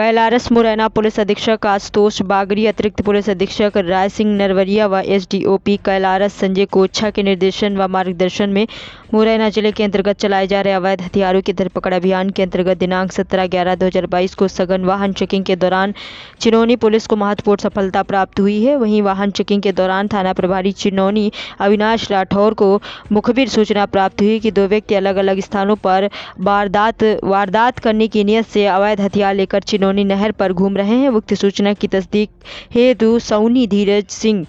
Kailaras Morena police अधीक्षक आशुतोष बागरी अतिरिक्त police अधीक्षक राय सिंह नरवरिया व एसडीओपी कैलारस संजय कोच्छा के निर्देशन व मार्गदर्शन में मुरैना जिले के अंतर्गत चलाए जा रहे अवैध हथियारों की धरपकड़ अभियान के अंतर्गत दिनांक 17 ग्यारह 2022 को सघन वाहन चेकिंग के दौरान चिनौनी पुलिस को महत्वपूर्ण सफलता प्राप्त हुई है वहीं वाहन चेकिंग के दौरान थाना प्रभारी चिनौनी अविनाश राठौर को मुखबिर सूचना प्राप्त हुई कि दो व्यक्ति अलग अलग स्थानों पर वारदात वारदात करने की नीयत से अवैध हथियार लेकर चिनौनी सौनी नहर पर घूम रहे हैं उक्त सूचना की तस्दीक हेतु सौनी धीरज सिंह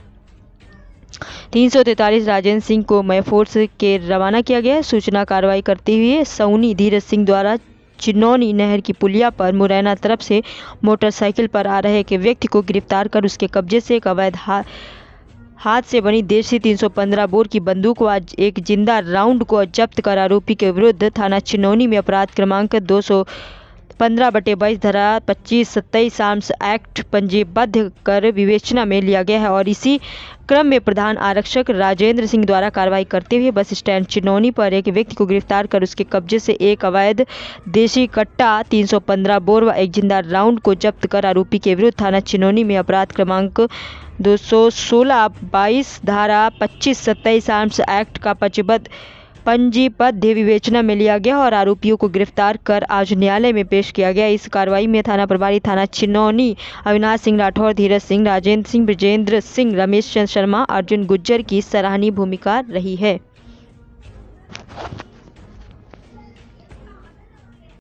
तीन सौ तैंतालीस राजेंद्र सिंह को मैफोर्स के रवाना किया गया सूचना कार्रवाई करते हुए सौनी धीरज सिंह द्वारा चिन्नौनी नहर की पुलिया पर मुरैना तरफ से मोटरसाइकिल पर आ रहे एक व्यक्ति को गिरफ्तार कर उसके कब्जे से एक अवैध हा, हाथ से बनी देसी 315 बोर की बंदूक व एक जिंदा राउंड को जब्त कर आरोपी के विरुद्ध थाना चिन्नौनी में अपराध क्रमांक दो पंद्रह बटे बाईस धारा पच्चीस सत्ताईस आर्म्स एक्ट पंजीबद्ध कर विवेचना में लिया गया है और इसी क्रम में प्रधान आरक्षक राजेंद्र सिंह द्वारा कार्रवाई करते हुए बस स्टैंड चिनौनी पर एक व्यक्ति को गिरफ्तार कर उसके कब्जे से एक अवैध देशी कट्टा 315 बोर व एक जिंदा राउंड को जब्त कर आरोपी के विरुद्ध थाना चिनौनी में अपराध क्रमांक 216 22 धारा 25 सत्ताईस आर्म्स एक्ट का पचबद्ध पंजी पद्य विवेचना में लिया गया और आरोपियों को गिरफ्तार कर आज न्यायालय में पेश किया गया इस कार्रवाई में थाना प्रभारी थाना छिनौनी अविनाश सिंह राठौर धीरज सिंह राजेंद्र सिंह ब्रजेंद्र सिंह रमेश चंद शर्मा अर्जुन गुज्जर की सराहनीय भूमिका रही है